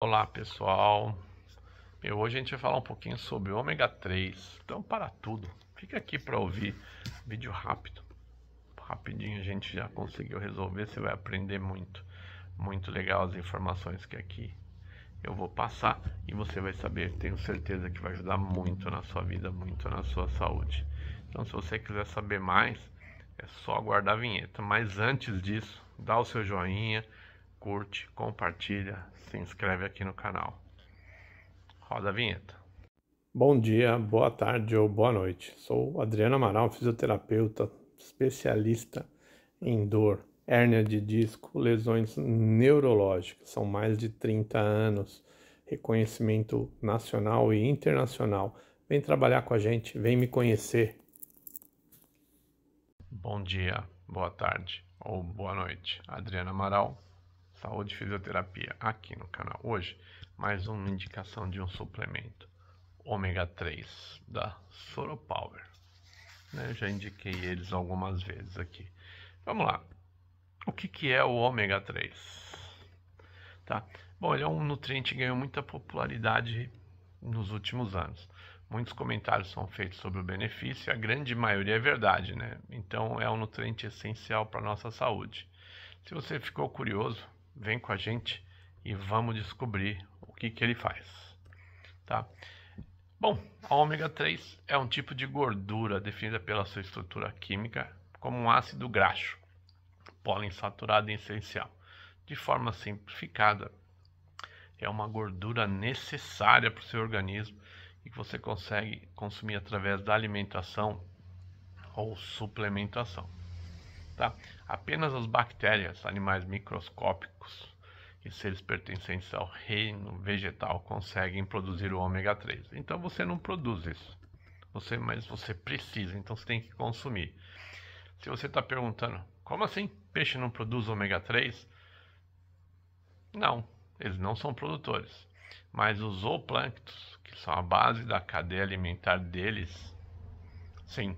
Olá pessoal, Meu, hoje a gente vai falar um pouquinho sobre ômega 3, então para tudo, fica aqui para ouvir vídeo rápido, rapidinho a gente já conseguiu resolver, você vai aprender muito, muito legal as informações que aqui eu vou passar e você vai saber, tenho certeza que vai ajudar muito na sua vida, muito na sua saúde. Então se você quiser saber mais, é só aguardar a vinheta, mas antes disso, dá o seu joinha, curte, compartilha, se inscreve aqui no canal. Roda a vinheta. Bom dia, boa tarde ou boa noite. Sou Adriano Amaral, fisioterapeuta, especialista em dor, hérnia de disco, lesões neurológicas. São mais de 30 anos, reconhecimento nacional e internacional. Vem trabalhar com a gente, vem me conhecer. Bom dia, boa tarde ou boa noite. Adriano Amaral, Saúde e Fisioterapia aqui no canal hoje, mais uma indicação de um suplemento ômega 3 da Soropower. Né, já indiquei eles algumas vezes aqui. Vamos lá. O que, que é o ômega 3? Tá. Bom, ele é um nutriente que ganhou muita popularidade nos últimos anos. Muitos comentários são feitos sobre o benefício e a grande maioria é verdade, né? Então é um nutriente essencial para a nossa saúde. Se você ficou curioso, Vem com a gente e vamos descobrir o que, que ele faz. Tá? Bom, a ômega 3 é um tipo de gordura definida pela sua estrutura química como um ácido graxo, e essencial. De forma simplificada, é uma gordura necessária para o seu organismo e que você consegue consumir através da alimentação ou suplementação tá? Apenas as bactérias, animais microscópicos e seres pertencentes ao reino vegetal conseguem produzir o ômega 3. Então você não produz isso. Você, mas você precisa, então você tem que consumir. Se você está perguntando, como assim? Peixe não produz ômega 3? Não, eles não são produtores. Mas os zooplânctos, que são a base da cadeia alimentar deles, sim,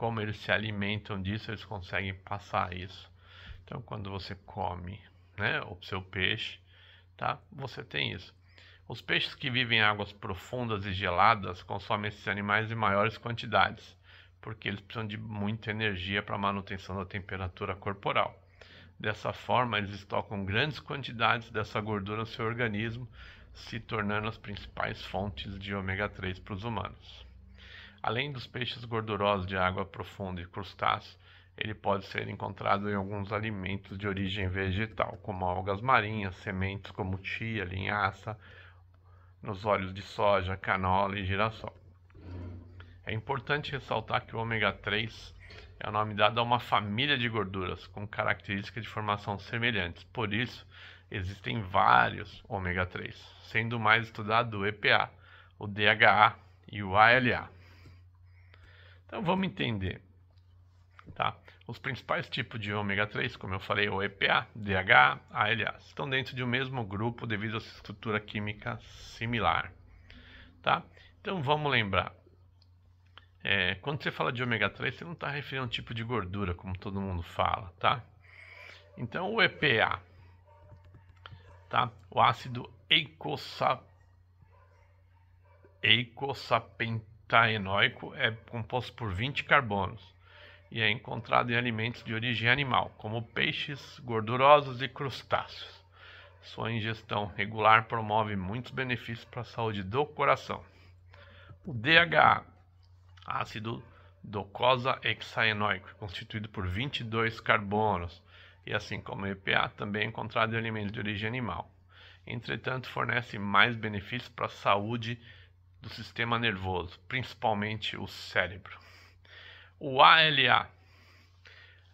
como eles se alimentam disso, eles conseguem passar isso. Então, quando você come, né, o seu peixe, tá? Você tem isso. Os peixes que vivem em águas profundas e geladas consomem esses animais em maiores quantidades, porque eles precisam de muita energia para a manutenção da temperatura corporal. Dessa forma, eles estocam grandes quantidades dessa gordura no seu organismo, se tornando as principais fontes de ômega 3 para os humanos. Além dos peixes gordurosos de água profunda e crustáceos, ele pode ser encontrado em alguns alimentos de origem vegetal, como algas marinhas, sementes como chia, linhaça, nos óleos de soja, canola e girassol. É importante ressaltar que o ômega 3 é o nome dado a uma família de gorduras com características de formação semelhantes. Por isso, existem vários ômega 3, sendo o mais estudado o EPA, o DHA e o ALA. Então vamos entender. Tá? Os principais tipos de ômega 3, como eu falei, é o EPA, DHA, ALA, estão dentro de um mesmo grupo devido à sua estrutura química similar. Tá? Então vamos lembrar. É, quando você fala de ômega 3, você não está referindo a um tipo de gordura, como todo mundo fala, tá? Então o EPA, tá? O ácido eicosap taenoico é composto por 20 carbonos e é encontrado em alimentos de origem animal, como peixes, gordurosos e crustáceos. Sua ingestão regular promove muitos benefícios para a saúde do coração. O DHA, ácido docosa hexaenoico, constituído por 22 carbonos, e assim como o EPA, também é encontrado em alimentos de origem animal. Entretanto, fornece mais benefícios para a saúde do do sistema nervoso, principalmente o cérebro. O ALA,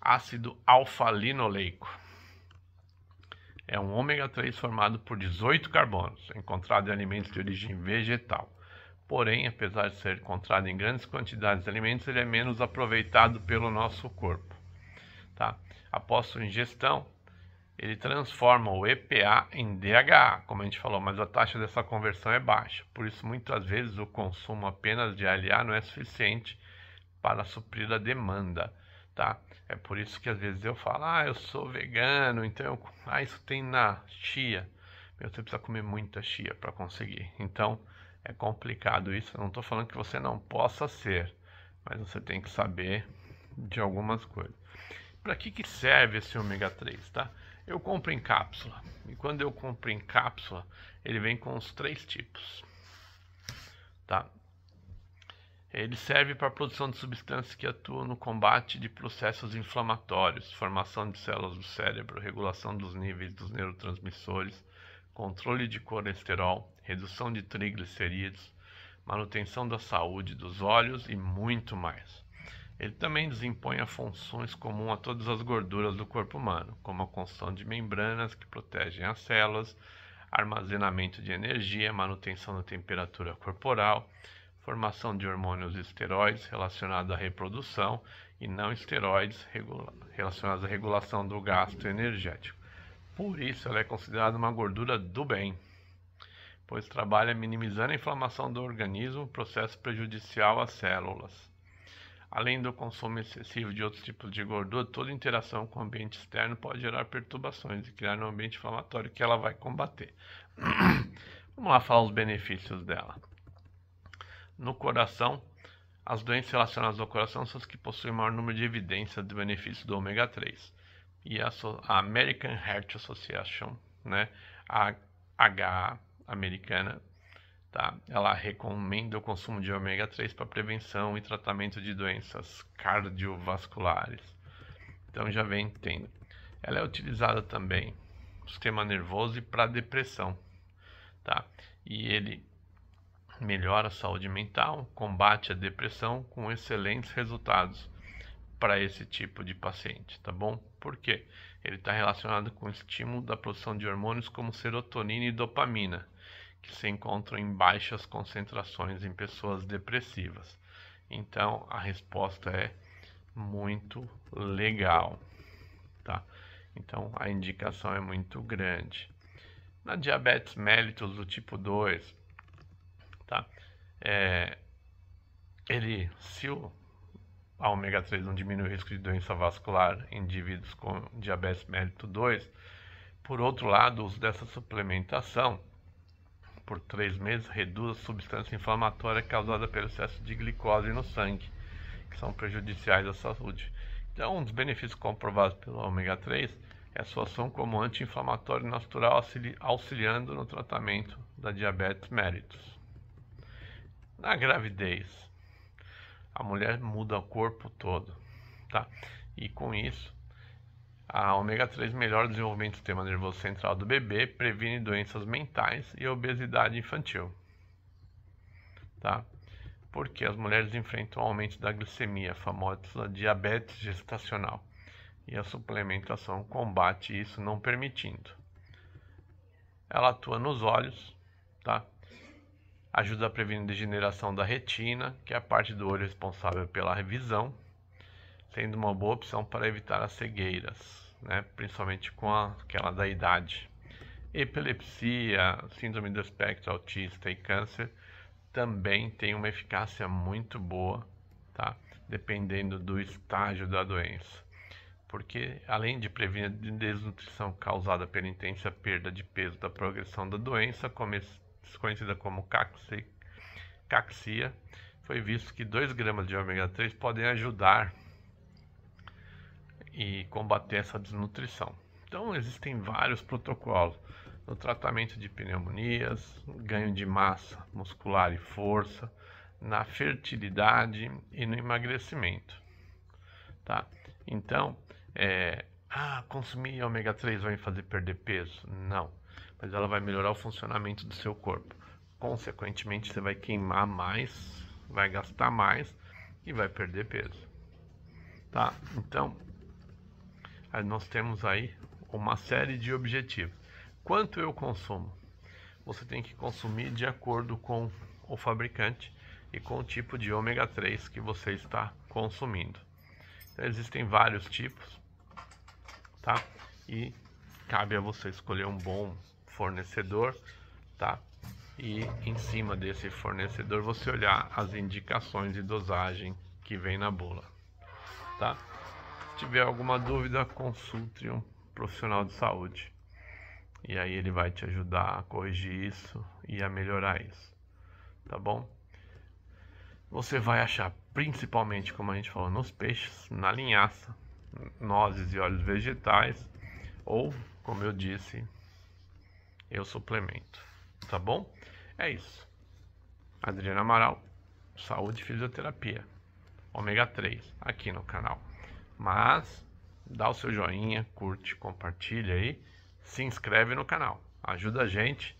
ácido alfa-linoleico, é um ômega 3 formado por 18 carbonos, encontrado em alimentos de origem vegetal. Porém, apesar de ser encontrado em grandes quantidades de alimentos, ele é menos aproveitado pelo nosso corpo. Tá? Após sua ingestão, ele transforma o EPA em DHA, como a gente falou, mas a taxa dessa conversão é baixa. Por isso, muitas vezes, o consumo apenas de ALA não é suficiente para suprir a demanda, tá? É por isso que às vezes eu falo, ah, eu sou vegano, então, eu... ah, isso tem na chia. Meu, você precisa comer muita chia para conseguir. Então, é complicado isso. Eu não estou falando que você não possa ser, mas você tem que saber de algumas coisas. Para que, que serve esse ômega 3, tá? Eu compro em cápsula. E quando eu compro em cápsula, ele vem com os três tipos. Tá? Ele serve para a produção de substâncias que atuam no combate de processos inflamatórios, formação de células do cérebro, regulação dos níveis dos neurotransmissores, controle de colesterol, redução de triglicerídeos, manutenção da saúde dos olhos e muito mais. Ele também desempenha funções comuns a todas as gorduras do corpo humano, como a construção de membranas que protegem as células, armazenamento de energia, manutenção da temperatura corporal, formação de hormônios esteroides relacionados à reprodução e não esteroides relacionados à regulação do gasto energético. Por isso, ela é considerada uma gordura do bem, pois trabalha minimizando a inflamação do organismo, processo prejudicial às células. Além do consumo excessivo de outros tipos de gordura, toda interação com o ambiente externo pode gerar perturbações e criar um ambiente inflamatório que ela vai combater. Vamos lá falar os benefícios dela. No coração, as doenças relacionadas ao coração são as que possuem maior número de evidências de benefícios do ômega 3. E a, American Heart Association, né, a HA americana, Tá? Ela recomenda o consumo de ômega 3 para prevenção e tratamento de doenças cardiovasculares. Então já vem tendo. Ela é utilizada também no sistema nervoso e para depressão. Tá? E ele melhora a saúde mental, combate a depressão com excelentes resultados para esse tipo de paciente, tá bom? Por quê? Ele está relacionado com o estímulo da produção de hormônios como serotonina e dopamina, que se encontram em baixas concentrações em pessoas depressivas. Então a resposta é muito legal, tá? Então a indicação é muito grande. Na diabetes mellitus do tipo 2, tá? É, ele, se o a ômega 3 não diminui o risco de doença vascular em indivíduos com diabetes mellitus 2, por outro lado, o uso dessa suplementação por três meses reduz a substância inflamatória causada pelo excesso de glicose no sangue, que são prejudiciais à saúde. Então, um dos benefícios comprovados pelo ômega 3 é a sua ação como anti-inflamatório natural, auxiliando no tratamento da diabetes mellitus. Na gravidez, a mulher muda o corpo todo, tá? E com isso, a ômega 3 melhora o desenvolvimento do sistema nervoso central do bebê, previne doenças mentais e obesidade infantil. Tá? Porque as mulheres enfrentam o aumento da glicemia, famosa diabetes gestacional, e a suplementação combate isso não permitindo. Ela atua nos olhos, tá? ajuda a prevenir a degeneração da retina, que é a parte do olho responsável pela visão, sendo uma boa opção para evitar as cegueiras, né? principalmente com a, aquela da idade. Epilepsia, síndrome do espectro autista e câncer também tem uma eficácia muito boa, tá? dependendo do estágio da doença. Porque além de prevenir a desnutrição causada pela intensa perda de peso da progressão da doença, conhecida como caxi, caxia, foi visto que 2 gramas de ômega 3 podem ajudar e combater essa desnutrição. Então, existem vários protocolos no tratamento de pneumonias, ganho de massa muscular e força, na fertilidade e no emagrecimento. Tá? Então, é, ah, consumir ômega 3 vai me fazer perder peso? Não, mas ela vai melhorar o funcionamento do seu corpo. Consequentemente, você vai queimar mais, vai gastar mais e vai perder peso. Tá? Então, ah, nós temos aí uma série de objetivos. Quanto eu consumo? Você tem que consumir de acordo com o fabricante e com o tipo de ômega 3 que você está consumindo. Então, existem vários tipos, tá? E cabe a você escolher um bom fornecedor, tá? E em cima desse fornecedor você olhar as indicações e dosagem que vem na bula, tá? Se tiver alguma dúvida, consulte um profissional de saúde. E aí ele vai te ajudar a corrigir isso e a melhorar isso. Tá bom? Você vai achar principalmente, como a gente falou, nos peixes, na linhaça, nozes e óleos vegetais ou, como eu disse, eu suplemento. Tá bom? É isso. Adriana Amaral, Saúde e Fisioterapia, ômega 3, aqui no canal. Mas dá o seu joinha, curte, compartilha aí, se inscreve no canal, ajuda a gente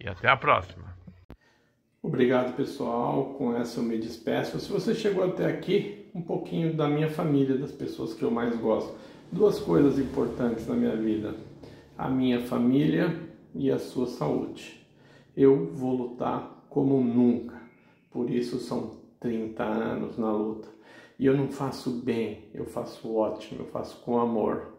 e até a próxima. Obrigado pessoal, com essa eu me despeço. Se você chegou até aqui, um pouquinho da minha família, das pessoas que eu mais gosto. Duas coisas importantes na minha vida: a minha família e a sua saúde. Eu vou lutar como nunca, por isso são 30 anos na luta e eu não faço bem, eu faço ótimo, eu faço com amor.